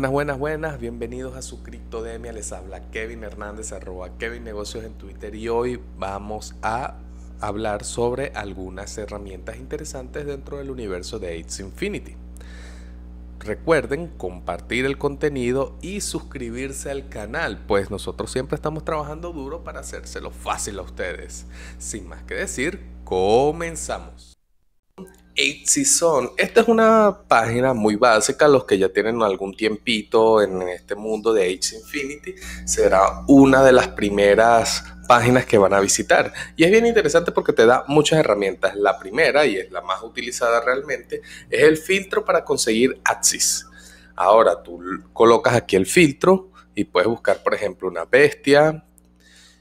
Buenas, buenas, buenas. Bienvenidos a su Criptodemia. Les habla Kevin Hernández, arroba Kevin Negocios en Twitter. Y hoy vamos a hablar sobre algunas herramientas interesantes dentro del universo de Aids Infinity. Recuerden compartir el contenido y suscribirse al canal, pues nosotros siempre estamos trabajando duro para hacérselo fácil a ustedes. Sin más que decir, comenzamos son Esta es una página muy básica. Los que ya tienen algún tiempito en este mundo de Age Infinity será una de las primeras páginas que van a visitar. Y es bien interesante porque te da muchas herramientas. La primera, y es la más utilizada realmente, es el filtro para conseguir Axis. Ahora tú colocas aquí el filtro y puedes buscar, por ejemplo, una bestia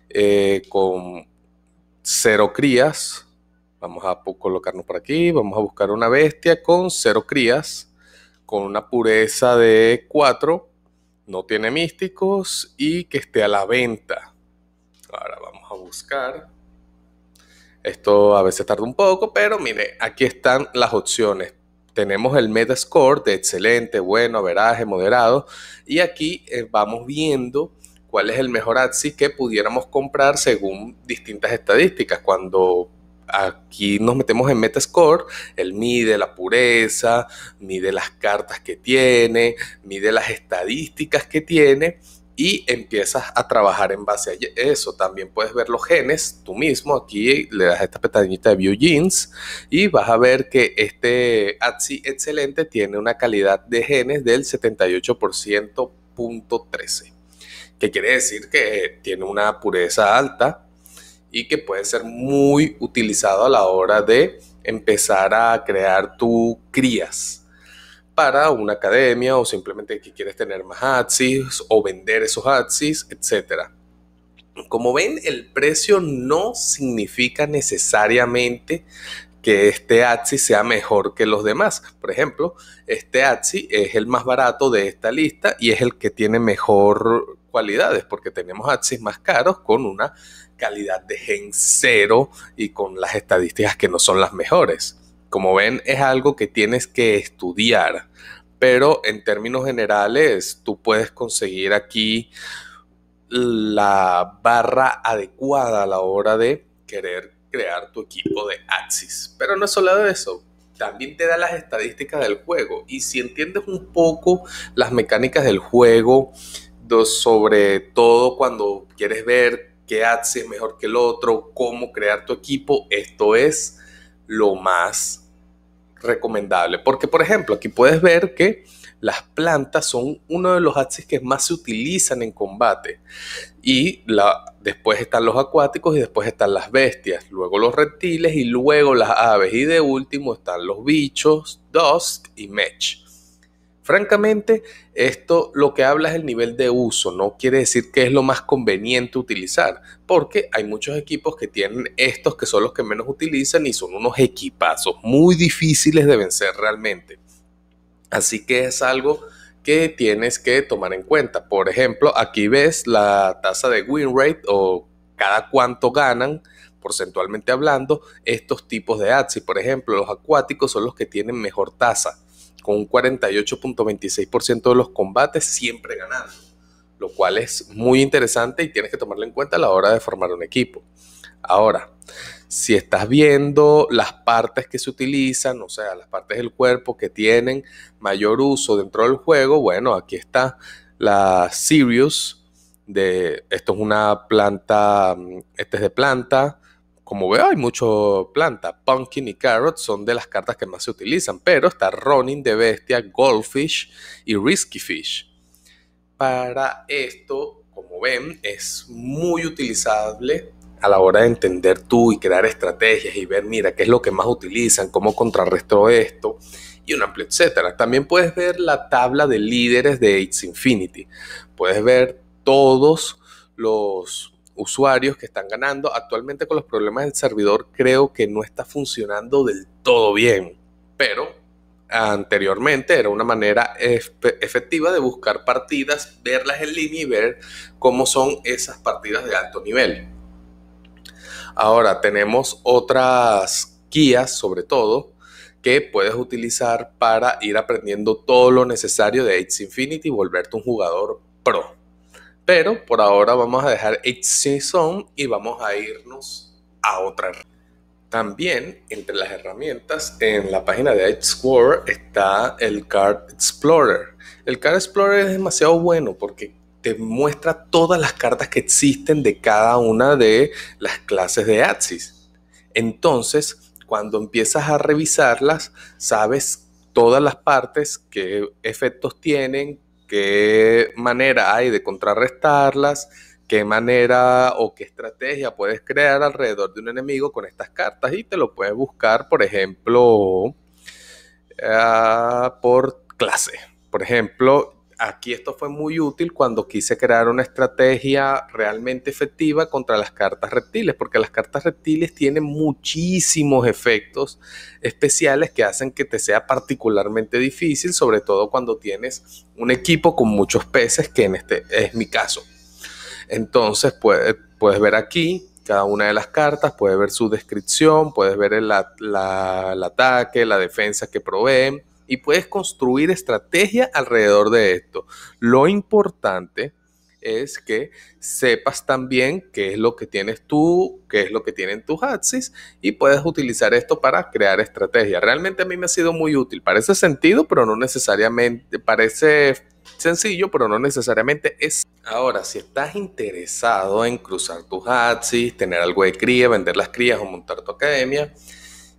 eh, con cero crías Vamos a colocarnos por aquí, vamos a buscar una bestia con cero crías, con una pureza de 4, no tiene místicos y que esté a la venta. Ahora vamos a buscar. Esto a veces tarda un poco, pero mire, aquí están las opciones. Tenemos el Metascore de excelente, bueno, averaje, moderado. Y aquí eh, vamos viendo cuál es el mejor ATSI que pudiéramos comprar según distintas estadísticas. Cuando aquí nos metemos en Metascore, el mide la pureza, mide las cartas que tiene, mide las estadísticas que tiene y empiezas a trabajar en base a eso. También puedes ver los genes tú mismo. Aquí le das esta pestañita de View y vas a ver que este ATSI excelente tiene una calidad de genes del 78.13, que quiere decir que tiene una pureza alta y que puede ser muy utilizado a la hora de empezar a crear tu crías para una academia o simplemente que quieres tener más ADSIS o vender esos ADSIS, etc. Como ven, el precio no significa necesariamente que este Atsi sea mejor que los demás. Por ejemplo, este Atsi es el más barato de esta lista y es el que tiene mejor cualidades, porque tenemos ATSI más caros con una calidad de gen cero y con las estadísticas que no son las mejores. Como ven, es algo que tienes que estudiar, pero en términos generales, tú puedes conseguir aquí la barra adecuada a la hora de querer crear tu equipo de Axis. Pero no es solo eso, también te da las estadísticas del juego. Y si entiendes un poco las mecánicas del juego, sobre todo cuando quieres ver qué Axis es mejor que el otro, cómo crear tu equipo, esto es lo más recomendable. Porque, por ejemplo, aquí puedes ver que las plantas son uno de los axis que más se utilizan en combate. Y después están los acuáticos y después están las bestias, luego los reptiles y luego las aves. Y de último están los bichos, dusk y mech. Francamente, esto lo que habla es el nivel de uso, no quiere decir que es lo más conveniente utilizar, porque hay muchos equipos que tienen estos que son los que menos utilizan y son unos equipazos muy difíciles de vencer realmente. Así que es algo que tienes que tomar en cuenta. Por ejemplo, aquí ves la tasa de win rate o cada cuánto ganan porcentualmente hablando estos tipos de ads. Y por ejemplo, los acuáticos son los que tienen mejor tasa, con un 48.26% de los combates siempre ganando, lo cual es muy interesante y tienes que tomarlo en cuenta a la hora de formar un equipo. Ahora, si estás viendo las partes que se utilizan, o sea, las partes del cuerpo que tienen mayor uso dentro del juego, bueno, aquí está la Sirius. De, esto es una planta, este es de planta. Como veo, hay mucho planta. Pumpkin y Carrot son de las cartas que más se utilizan, pero está Ronin de Bestia, Goldfish y Risky Fish. Para esto, como ven, es muy utilizable a la hora de entender tú y crear estrategias y ver, mira, qué es lo que más utilizan, cómo contrarrestó esto y un amplio etcétera. También puedes ver la tabla de líderes de It's Infinity. Puedes ver todos los usuarios que están ganando. Actualmente con los problemas del servidor creo que no está funcionando del todo bien, pero anteriormente era una manera efectiva de buscar partidas, verlas en línea y ver cómo son esas partidas de alto nivel. Ahora tenemos otras guías, sobre todo, que puedes utilizar para ir aprendiendo todo lo necesario de Age Infinity y volverte un jugador pro. Pero por ahora vamos a dejar Age Season y vamos a irnos a otra. También entre las herramientas en la página de score está el Card Explorer. El Card Explorer es demasiado bueno porque te muestra todas las cartas que existen de cada una de las clases de Axis. Entonces, cuando empiezas a revisarlas, sabes todas las partes, qué efectos tienen, qué manera hay de contrarrestarlas, qué manera o qué estrategia puedes crear alrededor de un enemigo con estas cartas y te lo puedes buscar, por ejemplo, ah, por clase. Por ejemplo, aquí esto fue muy útil cuando quise crear una estrategia realmente efectiva contra las cartas reptiles, porque las cartas reptiles tienen muchísimos efectos especiales que hacen que te sea particularmente difícil, sobre todo cuando tienes un equipo con muchos peces, que en este es mi caso. Entonces puedes, ver aquí cada una de las cartas, puedes ver su descripción, puedes ver el, el ataque, la defensa que proveen y puedes construir estrategia alrededor de esto. Lo importante es que sepas también qué es lo que tienes tú, qué es lo que tienen tus Hatsis. y puedes utilizar esto para crear estrategia. Realmente a mí me ha sido muy útil. Parece sentido, pero no necesariamente, parece sencillo, pero no necesariamente es. Ahora, si estás interesado en cruzar tus Hatsis, tener algo de cría, vender las crías o montar tu academia,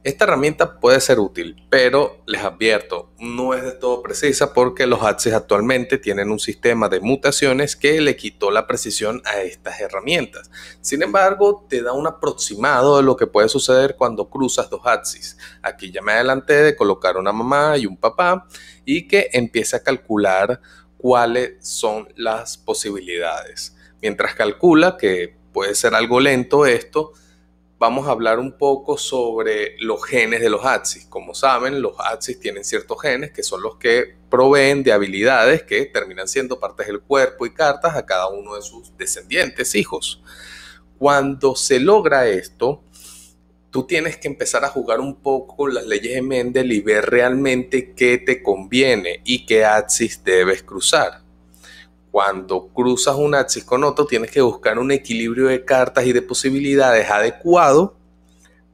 esta herramienta puede ser útil, pero les advierto, no es de todo precisa porque los ATSIs actualmente tienen un sistema de mutaciones que le quitó la precisión a estas herramientas. Sin embargo, te da un aproximado de lo que puede suceder cuando cruzas dos ATSIs. Aquí ya me adelanté de colocar una mamá y un papá y que empiece a calcular cuáles son las posibilidades. Mientras calcula, que puede ser algo lento esto, vamos a hablar un poco sobre los genes de los ATSIS. Como saben, los ATSIS tienen ciertos genes que son los que proveen de habilidades que terminan siendo partes del cuerpo y cartas a cada uno de sus descendientes, hijos. Cuando se logra esto, tú tienes que empezar a jugar un poco las leyes de Mendel y ver realmente qué te conviene y qué axis debes cruzar cuando cruzas un axis con otro, tienes que buscar un equilibrio de cartas y de posibilidades adecuado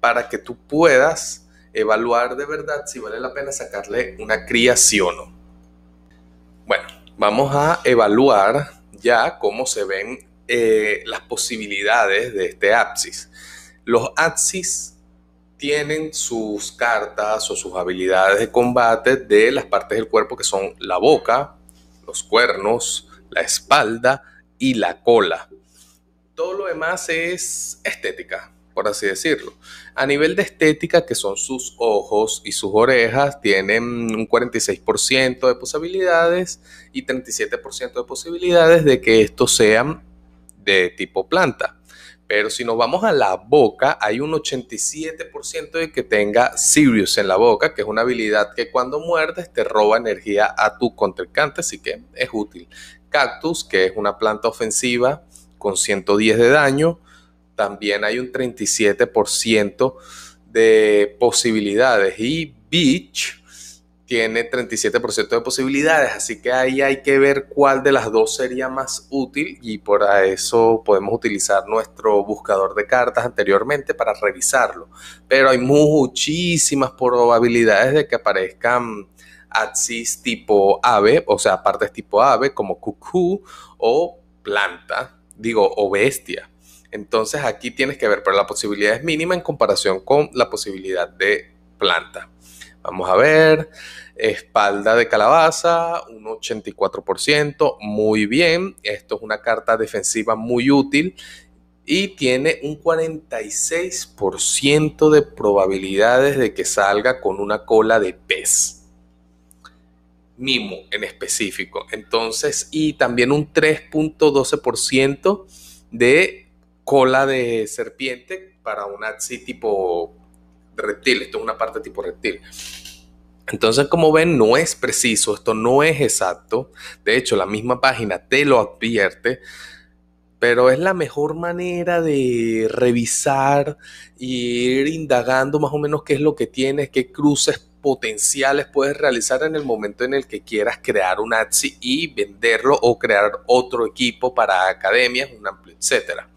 para que tú puedas evaluar de verdad si vale la pena sacarle una cría sí o no. Bueno, vamos a evaluar ya cómo se ven eh, las posibilidades de este axis. Los axis tienen sus cartas o sus habilidades de combate de las partes del cuerpo que son la boca, los cuernos, la espalda y la cola. Todo lo demás es estética, por así decirlo. A nivel de estética, que son sus ojos y sus orejas, tienen un 46% de posibilidades y 37% de posibilidades de que estos sean de tipo planta. Pero si nos vamos a la boca, hay un 87% de que tenga Sirius en la boca, que es una habilidad que cuando muerdes te roba energía a tu contrincante, así que es útil cactus, que es una planta ofensiva con 110 de daño. También hay un 37% de posibilidades. Y Beach tiene 37% de posibilidades, así que ahí hay que ver cuál de las dos sería más útil y por eso podemos utilizar nuestro buscador de cartas anteriormente para revisarlo. Pero hay muchísimas probabilidades de que aparezcan axis tipo ave, o sea, partes tipo ave como cucú o planta, digo, o bestia. Entonces aquí tienes que ver, pero la posibilidad es mínima en comparación con la posibilidad de planta. Vamos a ver, espalda de calabaza, un 84%, muy bien. Esto es una carta defensiva muy útil y tiene un 46% de probabilidades de que salga con una cola de pez mismo en específico. Entonces, y también un 3.12% de cola de serpiente para un así tipo reptil. Esto es una parte tipo reptil. Entonces, como ven, no es preciso, esto no es exacto. De hecho, la misma página te lo advierte, pero es la mejor manera de revisar, ir indagando más o menos qué es lo que tienes, qué cruces potenciales puedes realizar en el momento en el que quieras crear un ATSI y venderlo o crear otro equipo para academias, etc. etcétera.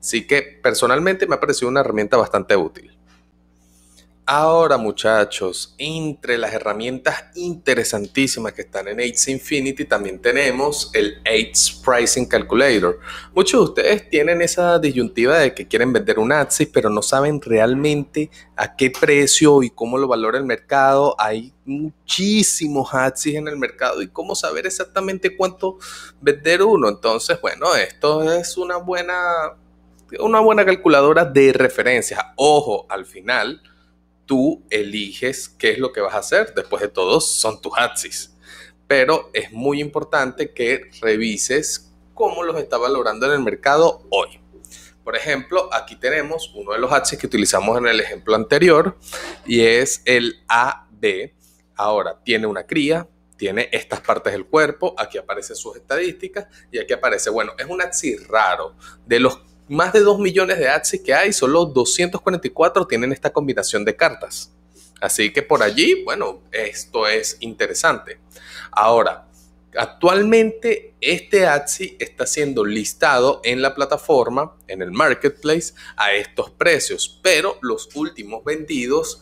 Así que personalmente me ha parecido una herramienta bastante útil. Ahora muchachos, entre las herramientas interesantísimas que están en AIDS Infinity también tenemos el AIDS Pricing Calculator. Muchos de ustedes tienen esa disyuntiva de que quieren vender un AXIS, pero no saben realmente a qué precio y cómo lo valora el mercado. Hay muchísimos ATSIS en el mercado y cómo saber exactamente cuánto vender uno. Entonces, bueno, esto es una buena, una buena calculadora de referencias. Ojo, al final tú eliges qué es lo que vas a hacer. Después de todo, son tus axis. Pero es muy importante que revises cómo los está valorando en el mercado hoy. Por ejemplo, aquí tenemos uno de los axis que utilizamos en el ejemplo anterior y es el AB. Ahora, tiene una cría, tiene estas partes del cuerpo, aquí aparecen sus estadísticas y aquí aparece, bueno, es un ATSI raro de los más de 2 millones de Axis que hay, solo 244 tienen esta combinación de cartas. Así que por allí, bueno, esto es interesante. Ahora, actualmente este Axi está siendo listado en la plataforma, en el marketplace, a estos precios, pero los últimos vendidos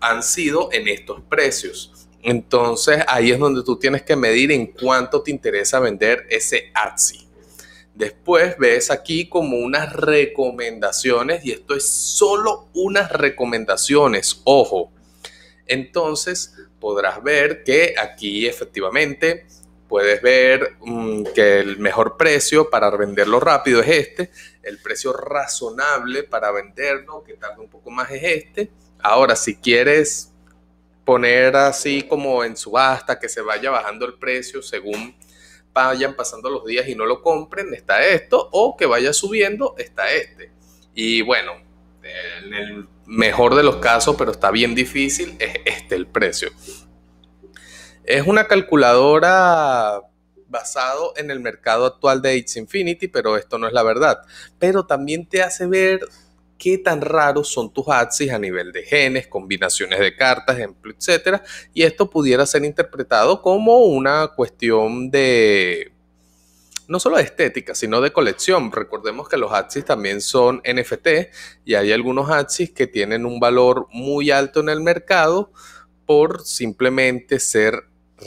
han sido en estos precios. Entonces ahí es donde tú tienes que medir en cuánto te interesa vender ese ATSI. Después ves aquí como unas recomendaciones y esto es solo unas recomendaciones, ojo. Entonces podrás ver que aquí efectivamente puedes ver mm, que el mejor precio para venderlo rápido es este, el precio razonable para venderlo que tarda un poco más es este. Ahora, si quieres poner así como en subasta que se vaya bajando el precio según vayan pasando los días y no lo compren, está esto, o que vaya subiendo, está este. Y bueno, en el mejor de los casos, pero está bien difícil, es este el precio. Es una calculadora basado en el mercado actual de Age Infinity, pero esto no es la verdad. Pero también te hace ver qué tan raros son tus axis a nivel de genes, combinaciones de cartas, ejemplo, etcétera. Y esto pudiera ser interpretado como una cuestión de no solo de estética, sino de colección. Recordemos que los axis también son NFT y hay algunos axis que tienen un valor muy alto en el mercado por simplemente ser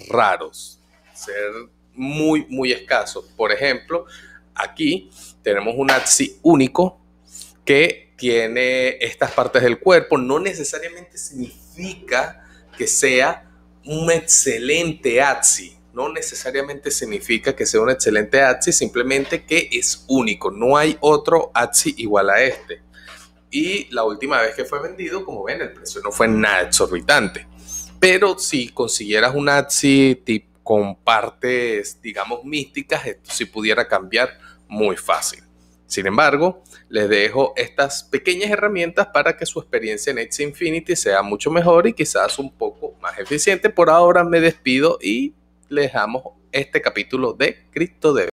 raros, ser muy, muy escasos. Por ejemplo, aquí tenemos un ATSI único que tiene estas partes del cuerpo, no necesariamente significa que sea un excelente ATSI, no necesariamente significa que sea un excelente ATSI, simplemente que es único, no hay otro ATSI igual a este. Y la última vez que fue vendido, como ven, el precio no fue nada exorbitante. Pero si consiguieras un ATSI con partes, digamos, místicas, esto sí pudiera cambiar muy fácil. Sin embargo, les dejo estas pequeñas herramientas para que su experiencia en x Infinity sea mucho mejor y quizás un poco más eficiente. Por ahora me despido y les damos este capítulo de CryptoDev.